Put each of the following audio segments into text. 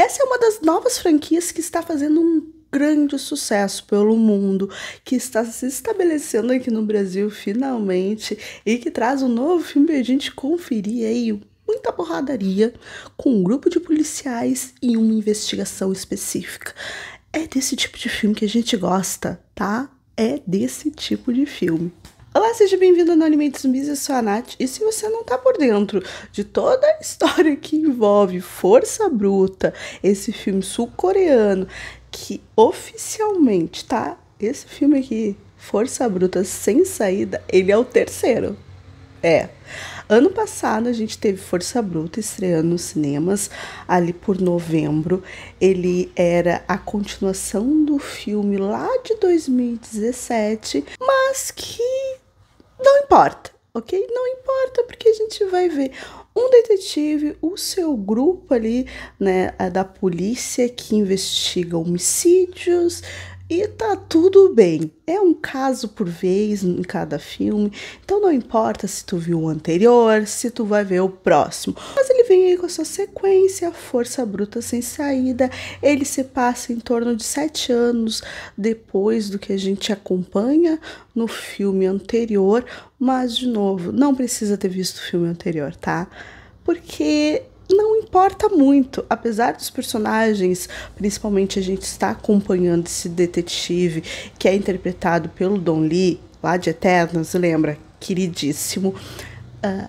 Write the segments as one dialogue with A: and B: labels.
A: Essa é uma das novas franquias que está fazendo um grande sucesso pelo mundo, que está se estabelecendo aqui no Brasil finalmente e que traz um novo filme para a gente conferir aí muita porradaria com um grupo de policiais e uma investigação específica. É desse tipo de filme que a gente gosta, tá? É desse tipo de filme. Olá, seja bem-vindo no Alimentos Zumbis, eu sou a Nath, e se você não tá por dentro de toda a história que envolve Força Bruta, esse filme sul-coreano, que oficialmente, tá? Esse filme aqui, Força Bruta Sem Saída, ele é o terceiro. É. Ano passado a gente teve Força Bruta estreando nos cinemas, ali por novembro. Ele era a continuação do filme lá de 2017, mas que não importa, ok? Não importa, porque a gente vai ver um detetive, o seu grupo ali, né, da polícia que investiga homicídios, e tá tudo bem. É um caso por vez em cada filme. Então não importa se tu viu o anterior, se tu vai ver o próximo. Mas ele vem aí com a sua sequência, Força Bruta Sem Saída. Ele se passa em torno de sete anos depois do que a gente acompanha no filme anterior. Mas, de novo, não precisa ter visto o filme anterior, tá? Porque não importa muito, apesar dos personagens, principalmente a gente está acompanhando esse detetive que é interpretado pelo Don Lee, lá de Eternos, lembra? Queridíssimo. Uh,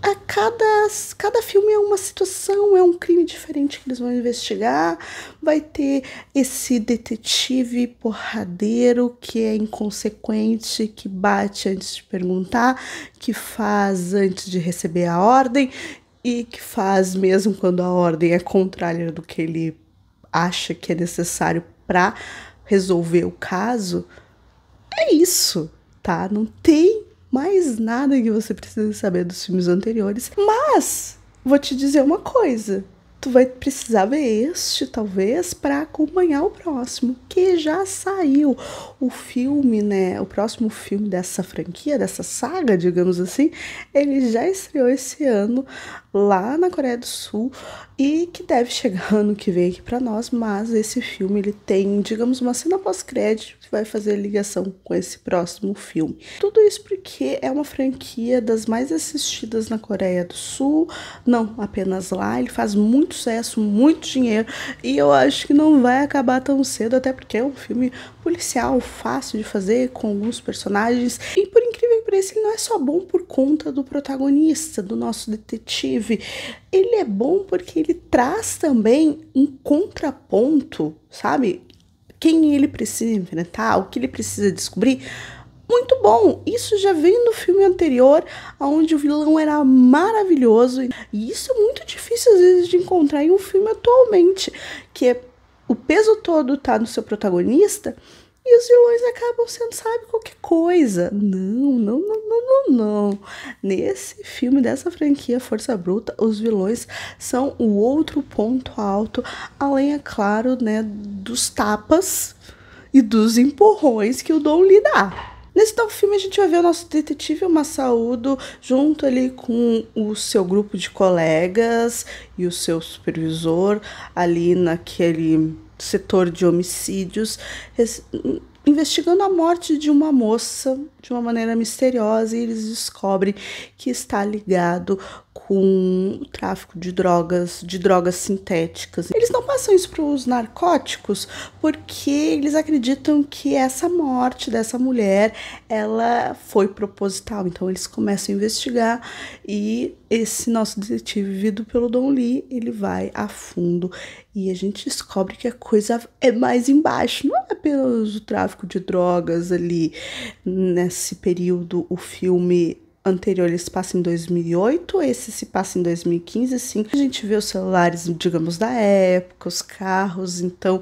A: a cada, cada filme é uma situação, é um crime diferente que eles vão investigar. Vai ter esse detetive porradeiro que é inconsequente, que bate antes de perguntar, que faz antes de receber a ordem, e que faz mesmo quando a ordem é contrária do que ele acha que é necessário para resolver o caso, é isso, tá? Não tem mais nada que você precisa saber dos filmes anteriores, mas vou te dizer uma coisa tu vai precisar ver este, talvez, para acompanhar o próximo, que já saiu. O filme, né? O próximo filme dessa franquia, dessa saga, digamos assim, ele já estreou esse ano lá na Coreia do Sul e que deve chegar ano que vem aqui para nós, mas esse filme ele tem, digamos, uma cena pós-crédito que vai fazer ligação com esse próximo filme. Tudo isso porque é uma franquia das mais assistidas na Coreia do Sul, não apenas lá, ele faz muito muito sucesso, muito dinheiro, e eu acho que não vai acabar tão cedo, até porque é um filme policial, fácil de fazer, com alguns personagens, e por incrível que pareça, ele não é só bom por conta do protagonista, do nosso detetive, ele é bom porque ele traz também um contraponto, sabe? Quem ele precisa enfrentar, o que ele precisa descobrir muito bom. Isso já veio no filme anterior, onde o vilão era maravilhoso. E isso é muito difícil às vezes de encontrar em um filme atualmente, que é, o peso todo tá no seu protagonista e os vilões acabam sendo, sabe, qualquer coisa. Não, não, não, não, não, não. Nesse filme dessa franquia Força Bruta, os vilões são o outro ponto alto, além, é claro, né, dos tapas e dos empurrões que o Dom lhe dá. Nesse tal filme, a gente vai ver o nosso detetive Massaúdo junto ali com o seu grupo de colegas e o seu supervisor ali naquele setor de homicídios, investigando a morte de uma moça de uma maneira misteriosa e eles descobrem que está ligado com o tráfico de drogas, de drogas sintéticas. Eles não passam isso para os narcóticos porque eles acreditam que essa morte dessa mulher, ela foi proposital. Então eles começam a investigar e esse nosso detetive vivido pelo Don Lee, ele vai a fundo e a gente descobre que a coisa é mais embaixo, não é apenas o tráfico de drogas ali nesse período o filme anterior ele se passa em 2008, esse se passa em 2015, sim A gente vê os celulares, digamos, da época, os carros, então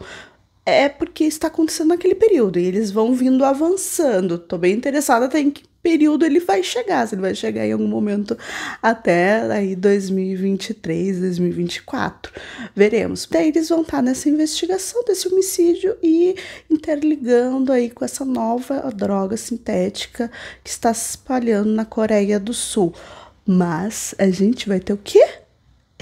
A: é porque está acontecendo naquele período e eles vão vindo avançando. Tô bem interessada, tem que período ele vai chegar, se ele vai chegar em algum momento até aí 2023, 2024. Veremos. Daí eles vão estar nessa investigação desse homicídio e interligando aí com essa nova droga sintética que está se espalhando na Coreia do Sul. Mas a gente vai ter o quê?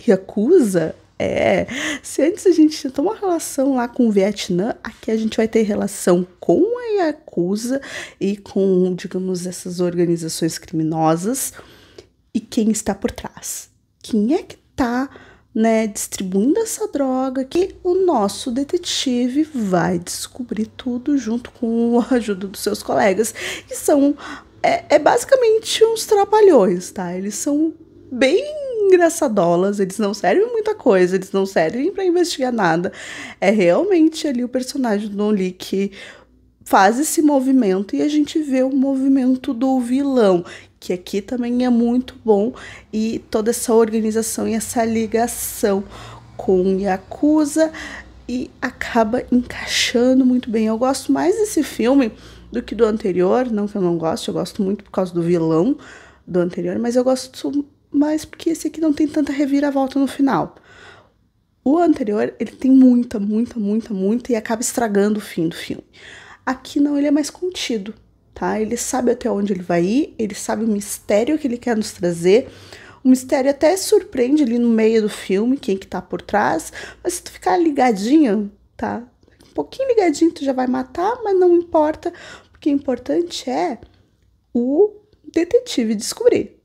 A: Yakuza? É, se antes a gente tentou uma relação lá com o Vietnã, aqui a gente vai ter relação com a Yakuza e com, digamos, essas organizações criminosas e quem está por trás. Quem é que está né, distribuindo essa droga que o nosso detetive vai descobrir tudo junto com a ajuda dos seus colegas, que são é, é basicamente uns trapalhões, tá? Eles são bem engraçadolas, eles não servem muita coisa, eles não servem para investigar nada. É realmente ali o personagem do Lee que faz esse movimento e a gente vê o movimento do vilão, que aqui também é muito bom e toda essa organização e essa ligação com Yakuza e acaba encaixando muito bem. Eu gosto mais desse filme do que do anterior, não que eu não gosto, eu gosto muito por causa do vilão do anterior, mas eu gosto mas porque esse aqui não tem tanta reviravolta no final. O anterior, ele tem muita, muita, muita, muita e acaba estragando o fim do filme. Aqui não, ele é mais contido, tá? Ele sabe até onde ele vai ir, ele sabe o mistério que ele quer nos trazer. O mistério até surpreende ali no meio do filme, quem que tá por trás, mas se tu ficar ligadinho, tá? Um pouquinho ligadinho tu já vai matar, mas não importa, porque o é importante é o detetive descobrir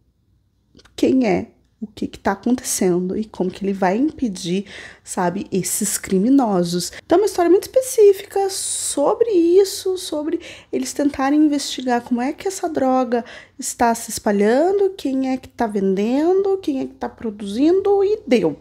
A: quem é, o que está acontecendo e como que ele vai impedir, sabe, esses criminosos. Então é uma história muito específica sobre isso, sobre eles tentarem investigar como é que essa droga está se espalhando, quem é que está vendendo, quem é que está produzindo e deu,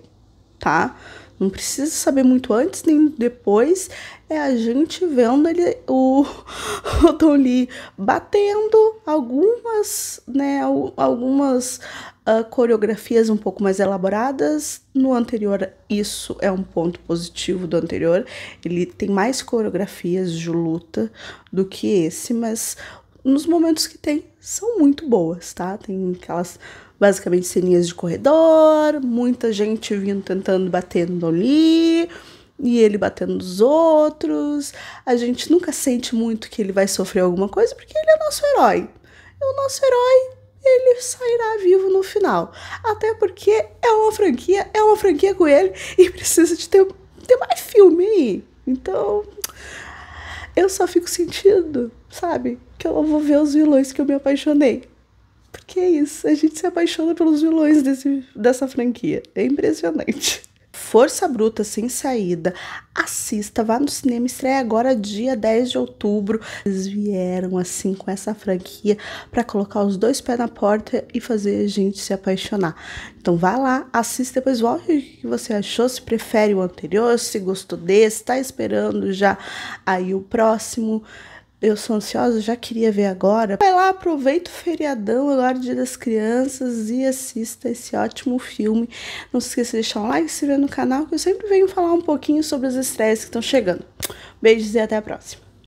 A: tá? Não precisa saber muito antes nem depois. É a gente vendo ele, o, o batendo algumas, né, algumas uh, coreografias um pouco mais elaboradas. No anterior, isso é um ponto positivo do anterior. Ele tem mais coreografias de luta do que esse, mas nos momentos que tem, são muito boas, tá? Tem aquelas basicamente ceninhas de corredor, muita gente vindo tentando batendo ali e ele batendo nos outros. A gente nunca sente muito que ele vai sofrer alguma coisa porque ele é nosso herói. É o nosso herói, ele sairá vivo no final. Até porque é uma franquia, é uma franquia com ele e precisa de ter, ter mais filme aí. Então, eu só fico sentindo, sabe? Que eu não vou ver os vilões que eu me apaixonei. Porque é isso, a gente se apaixona pelos vilões desse, dessa franquia. É impressionante. Força Bruta Sem Saída. Assista, vá no cinema, estreia agora dia 10 de outubro. Eles vieram assim com essa franquia para colocar os dois pés na porta e fazer a gente se apaixonar. Então vá lá, assista, depois volte o que você achou, se prefere o anterior, se gostou desse, está esperando já aí o próximo eu sou ansiosa, já queria ver agora. Vai lá, aproveita o feriadão agora, Dia das Crianças, e assista esse ótimo filme. Não se esqueça de deixar um like, se inscrever no canal, que eu sempre venho falar um pouquinho sobre os estresses que estão chegando. Beijos e até a próxima.